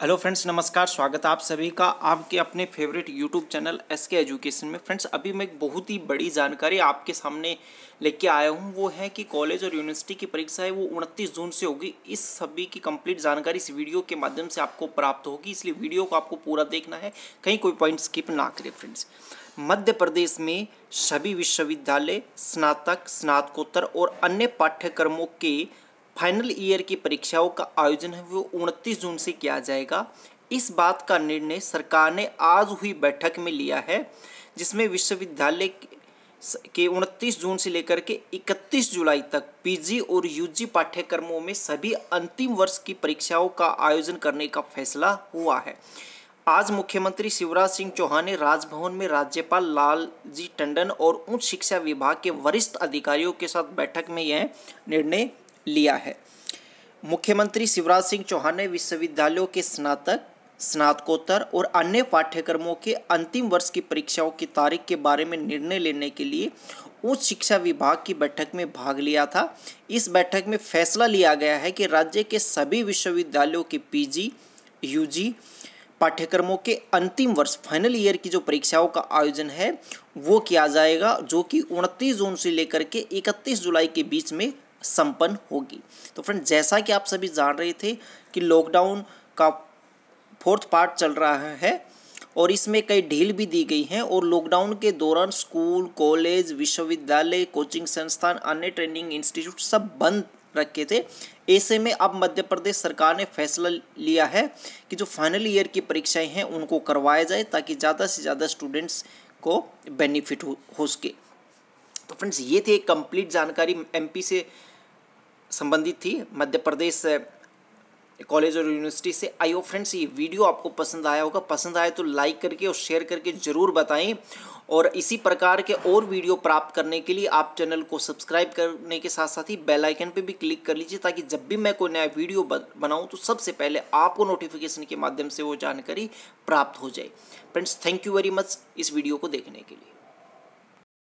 hello friends नमस्कार स्वागत आप सभी का आपके अपने favourite YouTube channel S K education में फ्रेंड्स अभी मैं एक बहुत ही बड़ी जानकारी आपके सामने लेके आया हूँ वो है कि कॉलेज और यूनिवर्सिटी की परीक्षा है वो उनतीस जून से होगी इस सभी की कंप्लीट जानकारी इस वीडियो के माध्यम से आपको प्राप्त होगी इसलिए वीडियो को आपको पूरा देखना है कहीं कोई पॉइंट स्किप ना करें फ्रेंड्स मध्य प्रदेश में सभी विश्वविद्यालय स्नातक स्नातकोत्तर और अन्य पाठ्यक्रमों के फाइनल ईयर की परीक्षाओं का आयोजन है वो उनतीस जून से किया जाएगा इस बात का निर्णय सरकार ने आज हुई बैठक में लिया है जिसमें विश्वविद्यालय के 29 जून से लेकर के 31 जुलाई तक पीजी और यूजी पाठ्यक्रमों में सभी अंतिम वर्ष की परीक्षाओं का आयोजन करने का फैसला हुआ है आज मुख्यमंत्री शिवराज सिंह चौहान ने राजभवन में राज्यपाल लाल जी टंडन और उच्च शिक्षा विभाग के वरिष्ठ अधिकारियों के साथ बैठक में यह निर्णय लिया है मुख्यमंत्री शिवराज सिंह चौहान ने विश्वविद्यालयों के स्नातक स्नातकोत्तर और अन्य पाठ्यक्रमों के अंतिम वर्ष की परीक्षाओं की तारीख के बारे में निर्णय लेने के लिए उच्च शिक्षा विभाग की बैठक में भाग लिया था इस बैठक में फैसला लिया गया है कि राज्य के सभी विश्वविद्यालयों के पीजी यूजी पाठ्यक्रमों के अंतिम वर्ष फाइनल ईयर की जो परीक्षाओं का आयोजन है वो किया जाएगा जो कि उनतीस जून से लेकर के इकतीस जुलाई के बीच में संपन्न होगी तो फ्रेंड जैसा कि आप सभी जान रहे थे कि लॉकडाउन का फोर्थ पार्ट चल रहा है और इसमें कई ढील भी दी गई हैं और लॉकडाउन के दौरान स्कूल कॉलेज विश्वविद्यालय कोचिंग संस्थान अन्य ट्रेनिंग इंस्टीट्यूट सब बंद रखे थे ऐसे में अब मध्य प्रदेश सरकार ने फैसला लिया है कि जो फाइनल ईयर की परीक्षाएं हैं उनको करवाया जाए ताकि ज़्यादा से ज़्यादा स्टूडेंट्स को बेनिफिट हो, हो सके तो फ्रेंड्स ये थी एक कंप्लीट जानकारी एमपी से संबंधित थी मध्य प्रदेश कॉलेज और यूनिवर्सिटी से आई हो फ्रेंड्स ये वीडियो आपको पसंद आया होगा पसंद आए तो लाइक करके और शेयर करके ज़रूर बताएं और इसी प्रकार के और वीडियो प्राप्त करने के लिए आप चैनल को सब्सक्राइब करने के साथ साथ ही बेल आइकन पे भी क्लिक कर लीजिए ताकि जब भी मैं कोई नया वीडियो बनाऊं तो सबसे पहले आपको नोटिफिकेशन के माध्यम से वो जानकारी प्राप्त हो जाए friends thank you very much इस वीडियो को देखने के लिए